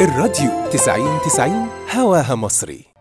الراديو 90 90 هواها مصري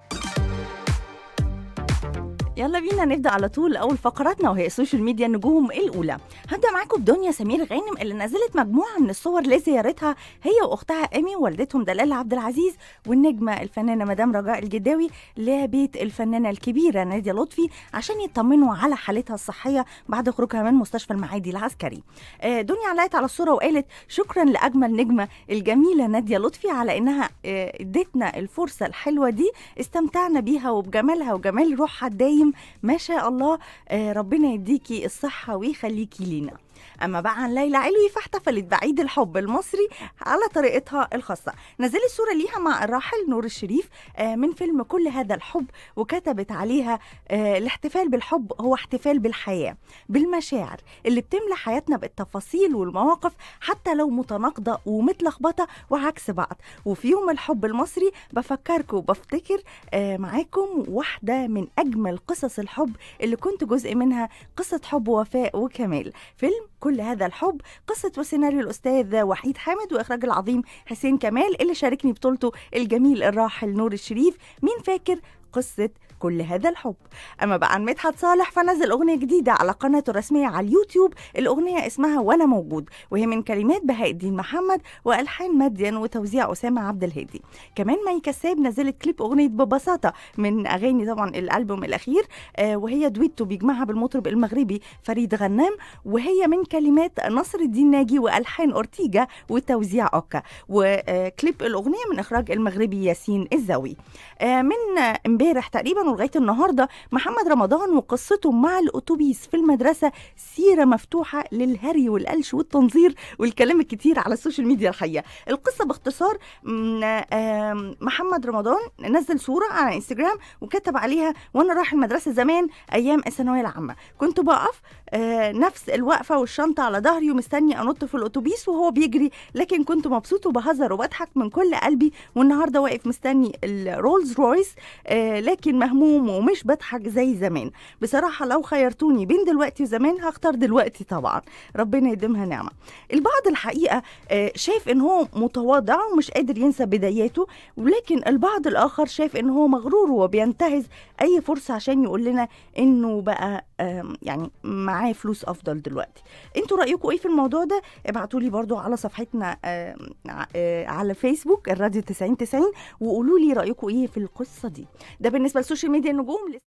يلا بينا نبدا على طول اول فقراتنا وهي السوشيال ميديا النجوم الاولى هبدا معاكم بدنيا سمير غانم اللي نزلت مجموعه من الصور لزيارتها هي واختها امي والدتهم دلال عبد العزيز والنجمه الفنانه مدام رجاء الجداوي لبيت الفنانه الكبيره ناديه لطفي عشان يطمنوا على حالتها الصحيه بعد خروجها من مستشفى المعادي العسكري آه، دنيا علقت على الصوره وقالت شكرا لاجمل نجمه الجميله ناديه لطفي على انها آه، ادتنا الفرصه الحلوه دي استمتعنا بيها وبجمالها وجمال روحها الدايم ما شاء الله آه، ربنا يديكي الصحة ويخليكي لينا أما بقى عن ليلى علوي فاحتفلت بعيد الحب المصري على طريقتها الخاصة نزلت صورة ليها مع الراحل نور الشريف آه، من فيلم كل هذا الحب وكتبت عليها آه، الاحتفال بالحب هو احتفال بالحياة بالمشاعر اللي بتملى حياتنا بالتفاصيل والمواقف حتى لو متناقضة ومتلخبطة وعكس بعض وفي يوم الحب المصري بفكركم وبفتكر آه، معاكم واحدة من أجمل قصص الحب اللي كنت جزء منها قصة حب ووفاء وكمال فيلم كل هذا الحب قصة وسيناريو الأستاذ وحيد حامد وإخراج العظيم حسين كمال اللي شاركني بطولته الجميل الراحل نور الشريف مين فاكر قصة كل هذا الحب أما بقى عن مدحت صالح فنزل أغنية جديدة على قناته الرسمية على اليوتيوب الأغنية اسمها وأنا موجود وهي من كلمات بهاء الدين محمد وألحان مدين وتوزيع أسامة عبد الهادي كمان مي كساب نزلت كليب أغنية ببساطة من أغاني طبعا الألبوم الأخير آه، وهي دويتو بيجمعها بالمطرب المغربي فريد غنام وهي من كلمات نصر الدين ناجي وألحان أورتيجا وتوزيع أوكا وكليب الأغنية من إخراج المغربي ياسين الزاوي آه، من امبارح تقريبا ولغايه النهارده محمد رمضان وقصته مع الاتوبيس في المدرسه سيره مفتوحه للهري والقلش والتنظير والكلام الكتير على السوشيال ميديا الحقيقه القصه باختصار محمد رمضان نزل صوره على انستجرام وكتب عليها وانا رايح المدرسه زمان ايام الثانويه العامه كنت بقف آه، نفس الوقفه والشنطه على ظهري ومستني انط في الاتوبيس وهو بيجري لكن كنت مبسوط وبهزر وبضحك من كل قلبي والنهارده واقف مستني الرولز رويس آه، لكن مهموم ومش بضحك زي زمان بصراحه لو خيرتوني بين دلوقتي وزمان هختار دلوقتي طبعا ربنا يديمها نعمه البعض الحقيقه آه، شايف ان هو متواضع ومش قادر ينسى بداياته ولكن البعض الاخر شايف ان هو مغرور وبينتهز اي فرصه عشان يقول لنا انه بقى يعني مع معاه فلوس افضل دلوقتي انتوا رايكم ايه في الموضوع ده ابعتوا لي برضو على صفحتنا آه آه على فيسبوك الراديو 9090 وقولوا لي رايكم ايه في القصه دي ده بالنسبه للسوشيال ميديا النجوم